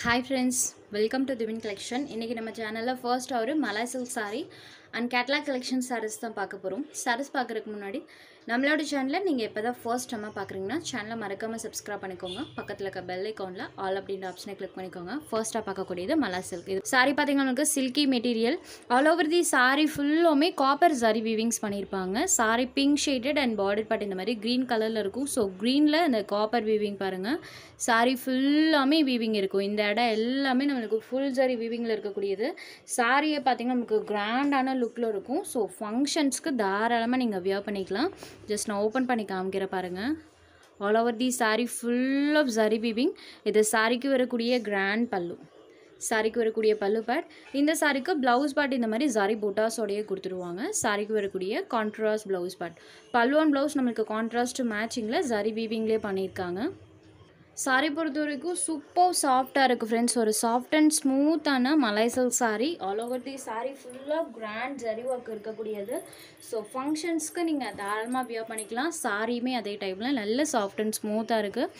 hi friends welcome to திவின் collection இன்றைக்கி நம்ம சேனலில் ஃபர்ஸ்ட் ஒரு மலாய் silk sari and catalogue collection saris தான் பார்க்க போகிறோம் சாரீஸ் பார்க்குறதுக்கு முன்னாடி நம்மளோட சேனலில் நீங்கள் எப்போ தான் ஃபர்ஸ்ட் டைமாக பார்க்குறீங்கன்னா சேனலை மறக்காமல் சப்ஸ்கிரைப் பண்ணிக்கோங்க பக்கத்தில் இருக்க பெல் ஐக்கானில் ஆல் அப்படின்ற ஆப்ஷனை கிளிக் பண்ணிக்கோங்க ஃபர்ஸ்ட்டாக பார்க்கக்கூடியது மலா சில்க் இது சாரி பார்த்தீங்கன்னா silky material all over the sari ஃபுல்லுமே காப்பர் சாரி வீவிங்ஸ் பண்ணியிருப்பாங்க sari pink shaded and border part இந்த மாதிரி க்ரீன் கலரில் இருக்கும் ஸோ க்ரீனில் இந்த காப்பர் வீவிங் பாருங்கள் சாரி ஃபுல்லாமே வீவிங் இருக்கும் இந்த இடம் எல்லாமே நம்மளுக்கு ஃபுல் சாரி வீவிங்கில் இருக்கக்கூடியது சாரியை பார்த்திங்கன்னா நமக்கு கிராண்டான லுக் லுக்கில் இருக்கும் ஸோ ஃபங்க்ஷன்ஸ்க்கு தாராளமாக நீங்கள் வியர் பண்ணிக்கலாம் ஜஸ்ட் நான் ஓப்பன் பண்ணி காமிக்கிற பாருங்கள் all over the sari full of சரி பீபிங் இது சாரிக்கு வரக்கூடிய கிராண்ட் பல்லு சாரிக்கு வரக்கூடிய பல்லு பேட் இந்த சாரிக்கு ப்ளவுஸ் பேட் இந்த மாதிரி சாரி புட்டாஸோடையே கொடுத்துருவாங்க சாரிக்கு வரக்கூடிய கான்ட்ராஸ்ட் ப்ளவுஸ் பேட் பல்லுவான் ப்ளவுஸ் நம்மளுக்கு கான்ட்ராஸ்ட் மேட்சிங்கில் சரி வீவிங்லேயே பண்ணியிருக்காங்க சாரி பொறுத்த வரைக்கும் சூப்பர் சாஃப்டாக இருக்குது ஃப்ரெண்ட்ஸ் ஒரு சாஃப்ட் அண்ட் ஸ்மூத்தான மலைசல் sari all over the sari ஃபுல்லாக கிராண்ட் ஜரி ஒர்க் இருக்கக்கூடியது ஸோ ஃபங்க்ஷன்ஸ்க்கு நீங்கள் தாராளமாக வியர் பண்ணிக்கலாம் சாரியுமே அதே டைப்பில் நல்ல சாஃப்ட் அண்ட் ஸ்மூத்தாக இருக்குது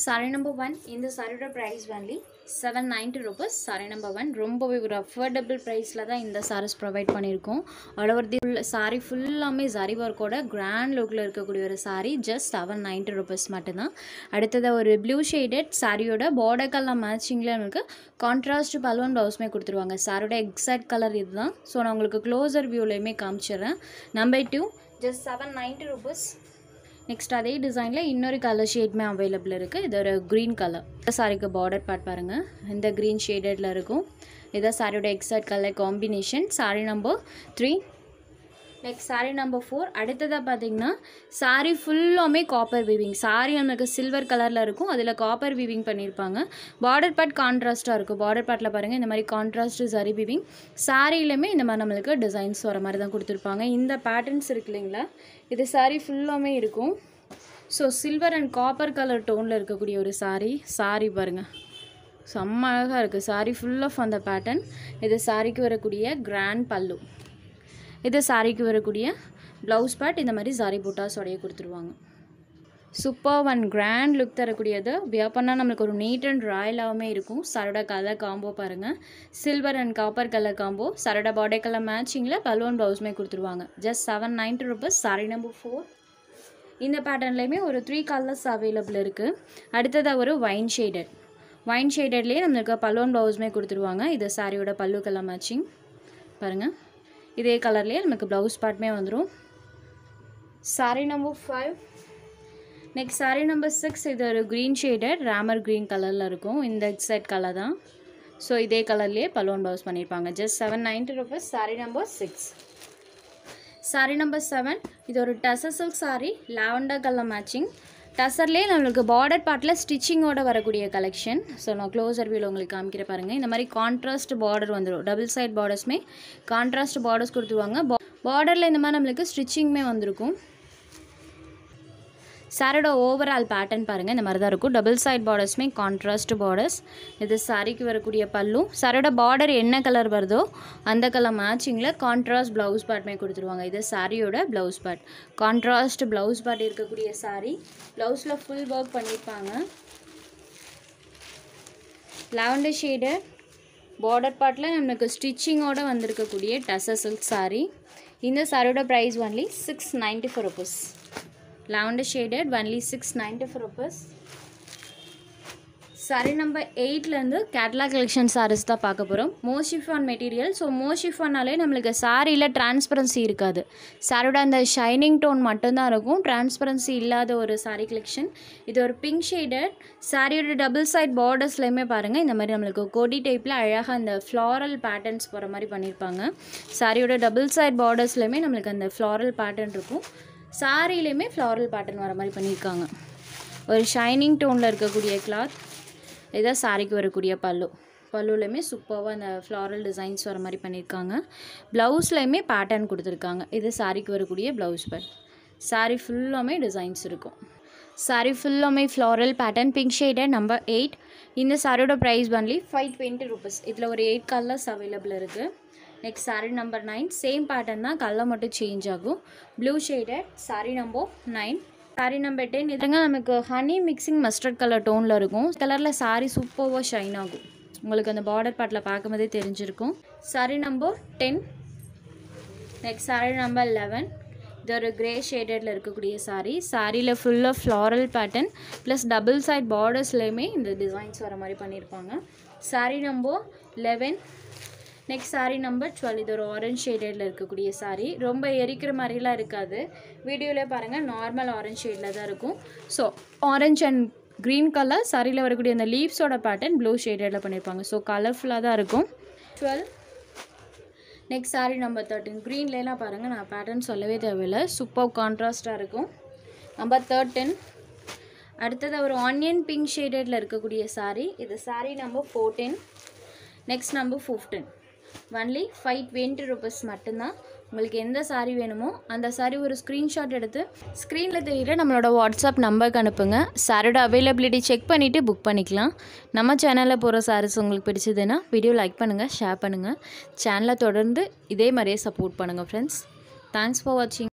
சாரி நம்பர் ஒன் இந்த சாரியோட ப்ரைஸ் வேண்டி seven ninety rupees sari number one ரொம்பவே ஒரு அஃபோர்டபுள் ப்ரைஸில் தான் இந்த சாரீஸ் ப்ரொவைட் பண்ணியிருக்கோம் all over the full sari ஃபுல்லாமே ஜரி ஒர்க்கோட கிராண்ட் லுக்கில் இருக்கக்கூடிய ஒரு sari just seven ninety rupees மட்டும்தான் அடுத்தது ஒரு ப்ளூ ஷேடட் சாரியோட பார்டர் கலர் மேட்சிங்கில் உங்களுக்கு கான்ட்ராஸ்ட் பல்வன் ப்ளவுஸுமே கொடுத்துருவாங்க சாரியோட எக்ஸாக்ட் கலர் தான் ஸோ நான் உங்களுக்கு க்ளோசர் வியூலையுமே காமிச்சிடுறேன் number two just seven ninety rupees next அதே டிசைனில் இன்னொரு கலர் ஷேட்மே அவைலபிள் இருக்குது இது ஒரு க்ரீன் கலர் இந்த சாரிக்கு பார்டர் பார்ட் பாருங்கள் இந்த க்ரீன் ஷேடடில் இருக்கும் இதான் சாரியோட exact colour combination sari number three next sari number four அடுத்ததாக பார்த்தீங்கன்னா சாரி ஃபுல்லாமே காப்பர் வீவிங் சாரி நம்மளுக்கு சில்வர் கலரில் இருக்கும் அதில் காப்பர் வீவிங் பண்ணியிருப்பாங்க பார்டர் பார்ட் கான்ட்ராஸ்ட்டாக இருக்கும் பார்டர் பார்ட்டில் பாருங்கள் இந்த மாதிரி கான்ட்ராஸ்ட் சரி வீவிங் சாரியிலுமே இந்த மாதிரி நம்மளுக்கு டிசைன்ஸ் வர மாதிரி தான் கொடுத்துருப்பாங்க இந்த பேட்டர்ன்ஸ் இருக்கு இல்லைங்களா இது சாரீ ஃபுல்லாமே இருக்கும் so silver and copper colour டோனில் இருக்கக்கூடிய ஒரு சாரீ சாரி பாருங்கள் செம்ம அழகாக இருக்குது சாரி ஃபுல் ஆஃப் அந்த பேட்டர்ன் இது சாரிக்கு வரக்கூடிய கிராண்ட் பல்லு இது சாரிக்கு வரக்கூடிய ப்ளவுஸ் பேட் இந்த மாதிரி சாரி உடைய கொடுத்துருவாங்க சூப்பர் அண்ட் கிராண்ட் லுக் தரக்கூடியது வியர் நம்மளுக்கு ஒரு நீட் அண்ட் ராயலாகவுமே இருக்கும் சரட கலர் காம்போ பாருங்கள் silver and copper colour combo சரட பாடே கலர் மேட்சிங்கில் பலூன் ப்ளவுஸுமே கொடுத்துருவாங்க just seven ninety rupees sari number four இந்த பேட்டர்ன்லேயுமே ஒரு த்ரீ கலர்ஸ் அவைலபிள் இருக்குது அடுத்ததாக ஒரு ஒயின் ஷேடட் ஒயின் ஷேடட்லேயே நம்மளுக்கு பலூன் ப்ளவுஸுமே கொடுத்துருவாங்க இது சாரியோட பல்லு கலர் மேட்சிங் பாருங்கள் இதே கலர்லேயே நமக்கு ப்ளவுஸ் பாட்டுமே வந்துடும் sari number five next sari number six இது ஒரு க்ரீன் ஷேடட் ரேமர் க்ரீன் கலரில் இருக்கும் இந்த செட் கலர் தான் ஸோ இதே கலர்லேயே பலோன் ப்ளவுஸ் பண்ணியிருப்பாங்க just seven ninety rupees sari number six sari number seven இது ஒரு டச silk sari lavender colour matching டசர்லேயே நம்மளுக்கு பார்டர் பார்ட்டில் ஸ்டிச்சிங்கோட வரக்கூடிய கலெக்ஷன் ஸோ நான் க்ளோசர் வியூவில் உங்களுக்கு காமிக்கிற பாருங்கள் இந்த மாதிரி கான்ட்ராஸ்ட் பார்டர் வந்துடும் டபுள் சைட் பார்டர்ஸ்மே கான்ட்ராஸ்ட் பார்டர்ஸ் கொடுத்துருவாங்க பார்டரில் இந்த மாதிரி நம்மளுக்கு ஸ்டிச்சிங்குமே வந்திருக்கும் சாரியோட ஓவரால் பேட்டர்ன் பாருங்கள் இந்த மாதிரி தான் இருக்கும் டபுள் சைட் பார்டர்ஸுமே கான்ட்ராஸ்ட் பார்டர்ஸ் இது சாரிக்கு வரக்கூடிய பல்லு சாரியோட பார்டர் என்ன கலர் வருதோ அந்த கலர் மேட்சிங்கில் கான்ட்ராஸ்ட் ப்ளவுஸ் பார்ட்மே கொடுத்துருவாங்க இது சாரியோட blouse part contrast blouse part இருக்கக்கூடிய சாரி ப்ளவுஸில் ஃபுல் ஒர்க் பண்ணியிருப்பாங்க லாவண்டர் ஷேடு பார்டர் பார்ட்டில் நம்மளுக்கு ஸ்டிச்சிங்கோடு வந்திருக்கக்கூடிய டச சில்க் சாரி இந்த சாரியோட price only six ninety four rupees lavender shaded only 694 rupees sari number எயிட்லேருந்து கேட்லாக் கலெக்ஷன் சாரீஸ் தான் பார்க்க போகிறோம் மோ ஷிஃபான் மெட்டீரியல் ஸோ மோஷிஃபானாலே ஷிஃபானாலே நம்மளுக்கு சாரியில் டிரான்ஸ்பரன்சி இருக்காது சாரியோட அந்த ஷைனிங் டோன் மட்டும்தான் இருக்கும் டிரான்ஸ்பரன்சி இல்லாத ஒரு சாரீ கலெக்ஷன் இது ஒரு பிங்க் ஷேடட் சாரியோட டபுள் சைட் பார்டர்ஸ்லையுமே பாருங்கள் இந்த மாதிரி நம்மளுக்கு கொடி டைப்பில் அழகாக அந்த ஃப்ளாரல் பேட்டர்ன்ஸ் போகிற மாதிரி பண்ணியிருப்பாங்க சாரியோட டபுள் சைட் பார்டர்ஸ்லையுமே நம்மளுக்கு அந்த ஃப்ளாரல் பேட்டர்ன் இருக்கும் சாரிலேயுமே ஃப்ளாரல் பேட்டர்ன் வர மாதிரி பண்ணியிருக்காங்க ஒரு ஷைனிங் டோனில் இருக்கக்கூடிய கிளாத் இதுதான் சாரிக்கு வரக்கூடிய பல்லு பல்லுலையுமே சூப்பராக அந்த ஃப்ளாரல் டிசைன்ஸ் வர மாதிரி பண்ணியிருக்காங்க ப்ளவுஸ்லையுமே பேட்டர்ன் கொடுத்துருக்காங்க இது சாரிக்கு வரக்கூடிய ப்ளவுஸ் பல் சாரி ஃபுல்லாமே டிசைன்ஸ் இருக்கும் சாரி ஃபுல்லாமே floral pattern pink shaded number eight இந்த சாரியோட ப்ரைஸ் பண்ணி ஃபைவ் டுவெண்ட்டி ருபீஸ் இதில் ஒரு எயிட் கலர்ஸ் அவைலபிள் இருக்குது next sari number nine same pattern தான் கலர் மட்டும் சேஞ்ச் ஆகும் blue shaded sari number nine sari number ten இதுங்க நமக்கு ஹனி மிக்சிங் மஸ்டர்ட் கலர் டோனில் இருக்கும் கலரில் சாரீ சூப்பர்வாக ஷைன் ஆகும் உங்களுக்கு அந்த பார்டர் பாட்டில் பார்க்கும்போதே தெரிஞ்சிருக்கும் sari number ten next sari number eleven இது ஒரு கிரே ஷேடடில் இருக்கக்கூடிய சாரீ சாரியில் ஃபுல்லாக floral pattern plus double side பார்டர்ஸ்லேயுமே இந்த டிசைன்ஸ் வர மாதிரி பண்ணியிருப்பாங்க sari number eleven next sari number twelve இது ஒரு ஆரஞ்ச் ஷேடில் இருக்கக்கூடிய சாரீ ரொம்ப எரிக்கிற மாதிரிலாம் இருக்காது வீடியோவில் பாருங்கள் நார்மல் ஆரஞ்ச் ஷேடில் தான் இருக்கும் so orange and green colour சாரியில் வரக்கூடிய அந்த லீவ்ஸோட பேட்டர்ன் ப்ளூ ஷேடில் பண்ணியிருப்பாங்க ஸோ கலர்ஃபுல்லாக தான் இருக்கும் twelve next sari number thirteen க்ரீன்லலாம் பாருங்கள் நான் பேட்டர்ன் சொல்லவே தேவையில்லை சூப்பர் கான்ட்ராஸ்ட்டாக இருக்கும் நம்பர் தேர்ட்டின் அடுத்தது ஒரு ஆனியன் பிங்க் ஷேடடில் இருக்கக்கூடிய சாரீ இது sari number fourteen next number fifteen only five twenty rupees மட்டும்தான் உங்களுக்கு எந்த சாரீ வேணுமோ அந்த சாரீ ஒரு ஸ்க்ரீன்ஷாட் எடுத்து ஸ்க்ரீனில் தெரிகிற நம்மளோட வாட்ஸ்அப் நம்பருக்கு அனுப்புங்க சாரோட அவைலபிலிட்டி செக் பண்ணிவிட்டு புக் பண்ணிக்கலாம் நம்ம சேனலில் போகிற சாரீஸ் உங்களுக்கு பிடிச்சதுன்னா வீடியோ லைக் பண்ணுங்கள் ஷேர் பண்ணுங்கள் சேனலை தொடர்ந்து இதே மாதிரியே சப்போர்ட் பண்ணுங்கள் ஃப்ரெண்ட்ஸ் தேங்க்ஸ் ஃபார் வாட்சிங்